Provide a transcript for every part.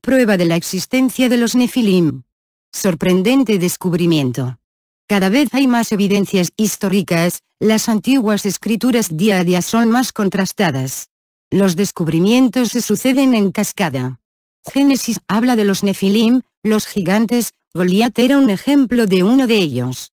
prueba de la existencia de los Nefilim. Sorprendente descubrimiento. Cada vez hay más evidencias históricas, las antiguas escrituras día a día son más contrastadas. Los descubrimientos se suceden en cascada. Génesis habla de los Nefilim, los gigantes, Goliat era un ejemplo de uno de ellos.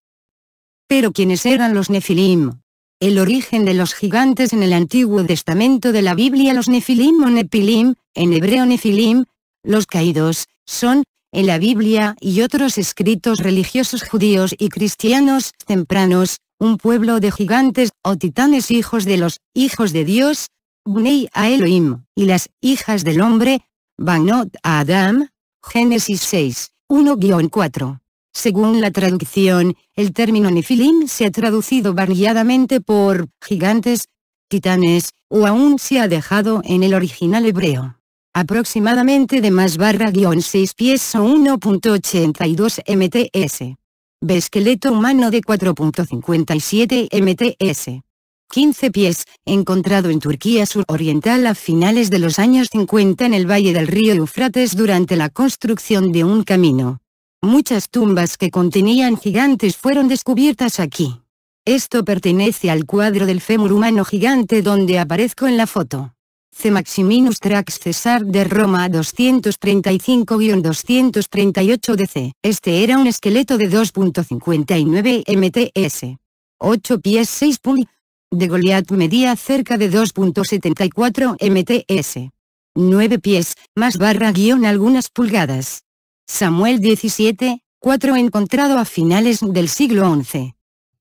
Pero ¿quiénes eran los Nefilim? El origen de los gigantes en el Antiguo Testamento de la Biblia Los Nefilim o Nepilim, en hebreo Nefilim, los caídos, son, en la Biblia y otros escritos religiosos judíos y cristianos tempranos, un pueblo de gigantes o titanes hijos de los hijos de Dios, Bnei a Elohim, y las hijas del hombre, Banot a Adam, Génesis 6, 1-4. Según la traducción, el término Nefilim se ha traducido variadamente por gigantes, titanes, o aún se ha dejado en el original hebreo aproximadamente de más barra guión 6 pies o 1.82 mts. B esqueleto humano de 4.57 mts. 15 pies, encontrado en Turquía suroriental a finales de los años 50 en el valle del río Eufrates durante la construcción de un camino. Muchas tumbas que contenían gigantes fueron descubiertas aquí. Esto pertenece al cuadro del fémur humano gigante donde aparezco en la foto. C. Maximinus Trax César de Roma 235-238 DC. Este era un esqueleto de 2.59 MTS. 8 pies 6 pulgadas. De Goliath medía cerca de 2.74 MTS. 9 pies, más barra guión algunas pulgadas. Samuel 17, 4 encontrado a finales del siglo XI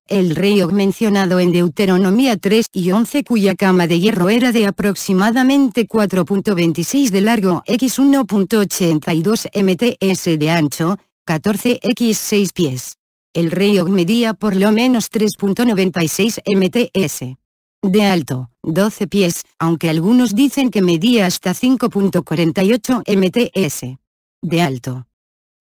el rey mencionado en Deuteronomía 3 y 11 cuya cama de hierro era de aproximadamente 4.26 de largo x 1.82 mts de ancho, 14 x 6 pies. El rey medía por lo menos 3.96 mts de alto, 12 pies, aunque algunos dicen que medía hasta 5.48 mts de alto.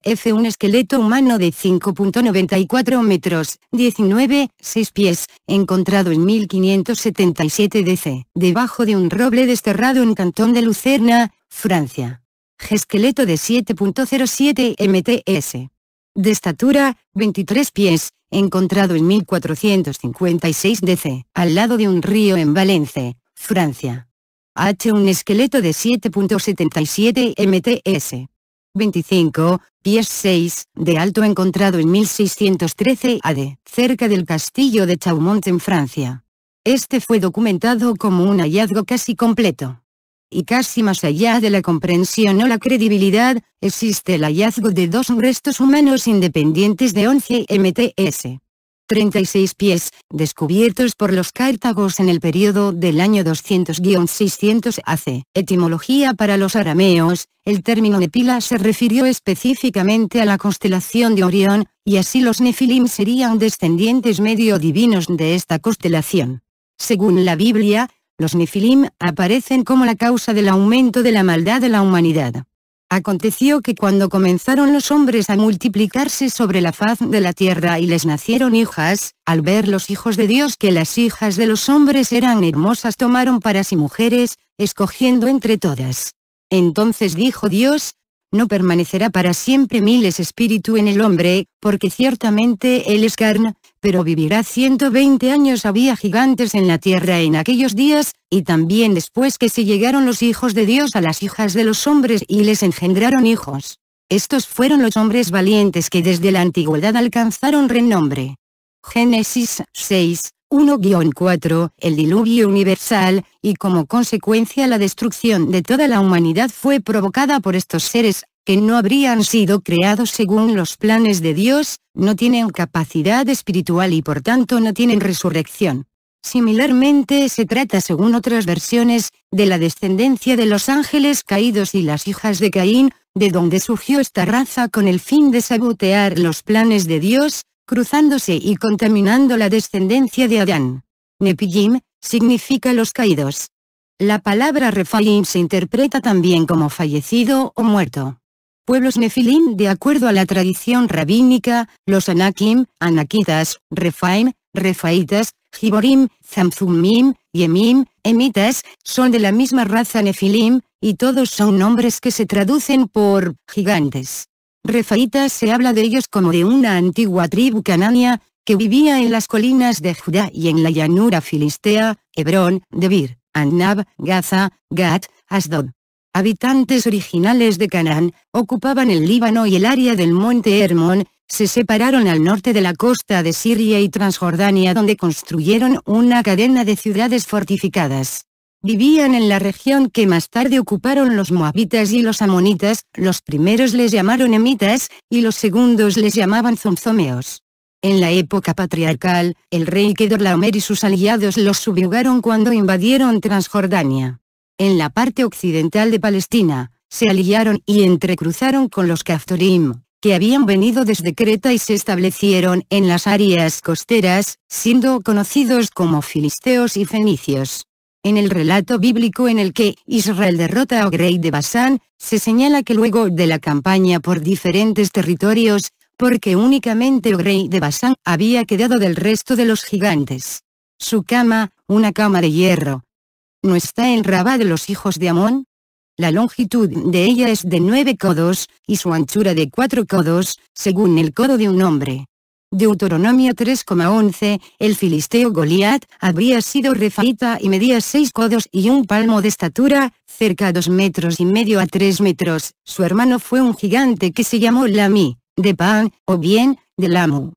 F. Un esqueleto humano de 5.94 metros, 19, 6 pies, encontrado en 1577 DC, debajo de un roble desterrado en Cantón de Lucerna, Francia. G. Esqueleto de 7.07 MTS. De estatura, 23 pies, encontrado en 1456 DC, al lado de un río en Valence, Francia. H. Un esqueleto de 7.77 MTS. 25, pies 6, de alto encontrado en 1613 AD, cerca del castillo de Chaumont en Francia. Este fue documentado como un hallazgo casi completo. Y casi más allá de la comprensión o la credibilidad, existe el hallazgo de dos restos humanos independientes de 11 MTS. 36 pies, descubiertos por los cártagos en el periodo del año 200-600 AC. Etimología para los arameos, el término Nepila se refirió específicamente a la constelación de Orión, y así los Nefilim serían descendientes medio divinos de esta constelación. Según la Biblia, los Nefilim aparecen como la causa del aumento de la maldad de la humanidad. Aconteció que cuando comenzaron los hombres a multiplicarse sobre la faz de la tierra y les nacieron hijas, al ver los hijos de Dios que las hijas de los hombres eran hermosas tomaron para sí mujeres, escogiendo entre todas. Entonces dijo Dios, no permanecerá para siempre miles espíritu en el hombre, porque ciertamente él es carne, pero vivirá 120 años había gigantes en la tierra en aquellos días, y también después que se llegaron los hijos de Dios a las hijas de los hombres y les engendraron hijos. Estos fueron los hombres valientes que desde la antigüedad alcanzaron renombre. Génesis 6, 1-4, el diluvio universal, y como consecuencia la destrucción de toda la humanidad fue provocada por estos seres, que no habrían sido creados según los planes de Dios, no tienen capacidad espiritual y por tanto no tienen resurrección. Similarmente se trata según otras versiones, de la descendencia de los ángeles caídos y las hijas de Caín, de donde surgió esta raza con el fin de sabotear los planes de Dios, cruzándose y contaminando la descendencia de Adán. Nepillim, significa los caídos. La palabra refaim se interpreta también como fallecido o muerto pueblos nefilim de acuerdo a la tradición rabínica, los anakim, anakitas, refaim, refaitas, Giborim, zamzumim, yemim, emitas, son de la misma raza nefilim, y todos son nombres que se traducen por gigantes. Refaitas se habla de ellos como de una antigua tribu canania, que vivía en las colinas de Judá y en la llanura filistea, Hebrón, Debir, Annab, Gaza, Gat, Asdod, habitantes originales de Canaán, ocupaban el Líbano y el área del monte Hermón, se separaron al norte de la costa de Siria y Transjordania donde construyeron una cadena de ciudades fortificadas. Vivían en la región que más tarde ocuparon los moabitas y los amonitas, los primeros les llamaron emitas, y los segundos les llamaban Zomzomeos. En la época patriarcal, el rey Kedorlaomer y sus aliados los subyugaron cuando invadieron Transjordania en la parte occidental de Palestina, se aliaron y entrecruzaron con los Kaftorim, que habían venido desde Creta y se establecieron en las áreas costeras, siendo conocidos como filisteos y fenicios. En el relato bíblico en el que Israel derrota a Ogrey de Basán, se señala que luego de la campaña por diferentes territorios, porque únicamente Ogrey de Basán había quedado del resto de los gigantes. Su cama, una cama de hierro, ¿No está el Rabá de los hijos de Amón? La longitud de ella es de nueve codos, y su anchura de cuatro codos, según el codo de un hombre. Deuteronomio 3,11, el filisteo Goliat, habría sido refaíta y medía seis codos y un palmo de estatura, cerca dos metros y medio a tres metros, su hermano fue un gigante que se llamó Lami, de Pan, o bien, de Lamu.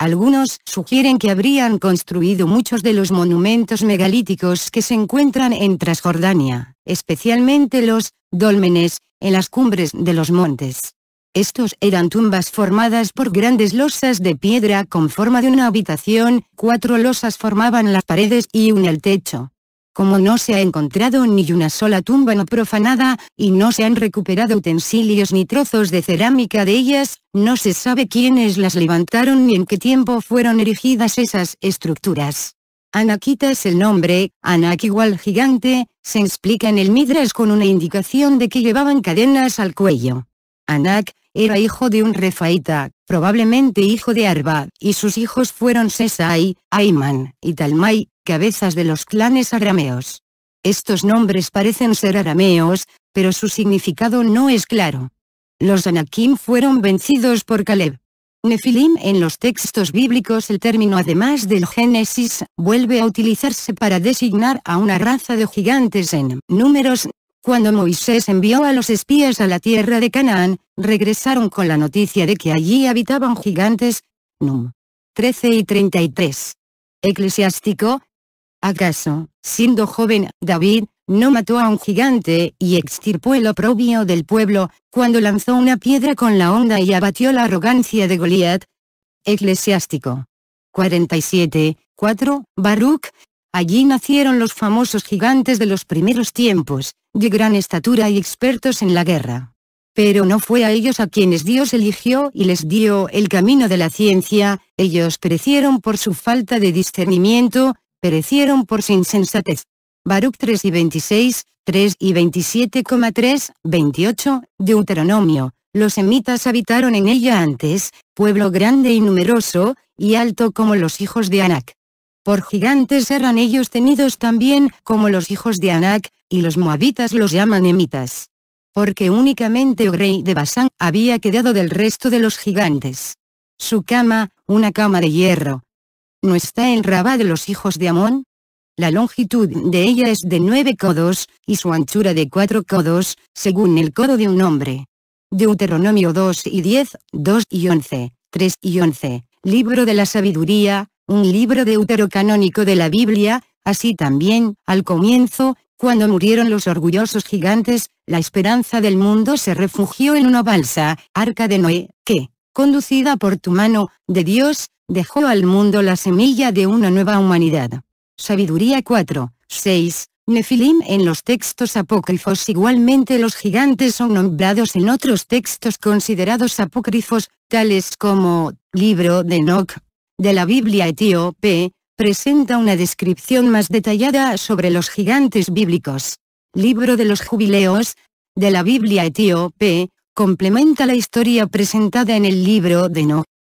Algunos sugieren que habrían construido muchos de los monumentos megalíticos que se encuentran en Transjordania, especialmente los dólmenes, en las cumbres de los montes. Estos eran tumbas formadas por grandes losas de piedra con forma de una habitación, cuatro losas formaban las paredes y una el techo como no se ha encontrado ni una sola tumba no profanada, y no se han recuperado utensilios ni trozos de cerámica de ellas, no se sabe quiénes las levantaron ni en qué tiempo fueron erigidas esas estructuras. Anakita es el nombre, Anak igual gigante, se explica en el Midras con una indicación de que llevaban cadenas al cuello. Anak, era hijo de un refaita, probablemente hijo de Arba, y sus hijos fueron Sesai, Ayman, y Talmai, cabezas de los clanes arameos. Estos nombres parecen ser arameos, pero su significado no es claro. Los Anakim fueron vencidos por Caleb. Nefilim En los textos bíblicos el término además del Génesis, vuelve a utilizarse para designar a una raza de gigantes en números. Cuando Moisés envió a los espías a la tierra de Canaán, regresaron con la noticia de que allí habitaban gigantes. Num. 13 y 33. Eclesiástico, ¿Acaso, siendo joven, David, no mató a un gigante y extirpó el oprobio del pueblo, cuando lanzó una piedra con la onda y abatió la arrogancia de Goliat? Eclesiástico. 47, 4, Baruch. Allí nacieron los famosos gigantes de los primeros tiempos, de gran estatura y expertos en la guerra. Pero no fue a ellos a quienes Dios eligió y les dio el camino de la ciencia, ellos perecieron por su falta de discernimiento, perecieron por su insensatez. Baruch 3 y 26, 3 y 27,3, 28, Deuteronomio, los emitas habitaron en ella antes, pueblo grande y numeroso, y alto como los hijos de Anak. Por gigantes eran ellos tenidos también, como los hijos de Anak, y los moabitas los llaman emitas. Porque únicamente el oh rey de Basán había quedado del resto de los gigantes. Su cama, una cama de hierro, ¿No está el Rabá de los hijos de Amón? La longitud de ella es de nueve codos, y su anchura de cuatro codos, según el codo de un hombre. Deuteronomio 2 y 10, 2 y 11, 3 y 11, Libro de la Sabiduría, un libro canónico de la Biblia, así también, al comienzo, cuando murieron los orgullosos gigantes, la esperanza del mundo se refugió en una balsa, arca de Noé, que, conducida por tu mano, de Dios, dejó al mundo la semilla de una nueva humanidad. Sabiduría 4, 6, Nefilim en los textos apócrifos igualmente los gigantes son nombrados en otros textos considerados apócrifos, tales como, Libro de Enoch, de la Biblia etíope, presenta una descripción más detallada sobre los gigantes bíblicos. Libro de los Jubileos, de la Biblia etíope, complementa la historia presentada en el libro de Enoch.